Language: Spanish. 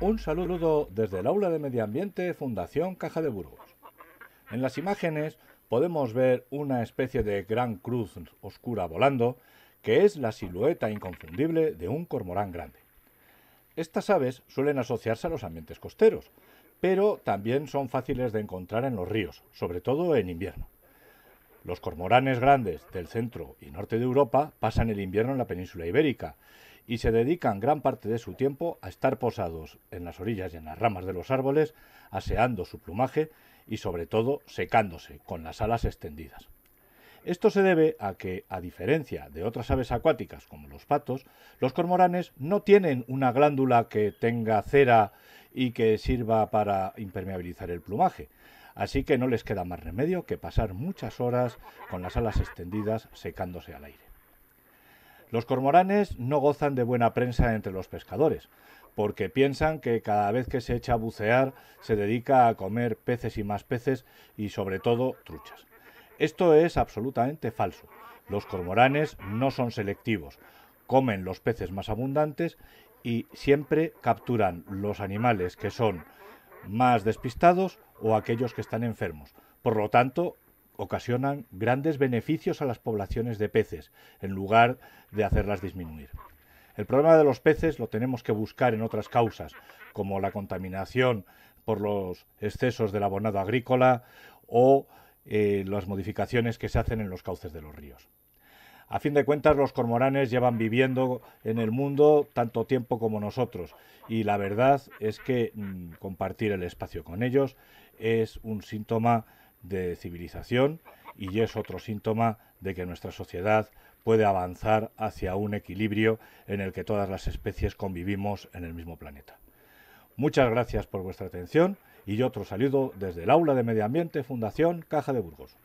Un saludo desde el aula de medio ambiente Fundación Caja de Burgos. En las imágenes podemos ver una especie de gran cruz oscura volando, que es la silueta inconfundible de un cormorán grande. Estas aves suelen asociarse a los ambientes costeros, pero también son fáciles de encontrar en los ríos, sobre todo en invierno. Los cormoranes grandes del centro y norte de Europa pasan el invierno en la península ibérica y se dedican gran parte de su tiempo a estar posados en las orillas y en las ramas de los árboles, aseando su plumaje y sobre todo secándose con las alas extendidas. Esto se debe a que, a diferencia de otras aves acuáticas como los patos, los cormoranes no tienen una glándula que tenga cera y que sirva para impermeabilizar el plumaje. Así que no les queda más remedio que pasar muchas horas con las alas extendidas secándose al aire. Los cormoranes no gozan de buena prensa entre los pescadores, porque piensan que cada vez que se echa a bucear se dedica a comer peces y más peces y sobre todo truchas. Esto es absolutamente falso. Los cormoranes no son selectivos, comen los peces más abundantes y siempre capturan los animales que son más despistados o aquellos que están enfermos. Por lo tanto, ocasionan grandes beneficios a las poblaciones de peces, en lugar de hacerlas disminuir. El problema de los peces lo tenemos que buscar en otras causas, como la contaminación por los excesos del abonado agrícola o eh, las modificaciones que se hacen en los cauces de los ríos. A fin de cuentas, los cormoranes llevan viviendo en el mundo tanto tiempo como nosotros y la verdad es que mm, compartir el espacio con ellos es un síntoma de civilización y es otro síntoma de que nuestra sociedad puede avanzar hacia un equilibrio en el que todas las especies convivimos en el mismo planeta. Muchas gracias por vuestra atención y otro saludo desde el Aula de Medio Ambiente Fundación Caja de Burgos.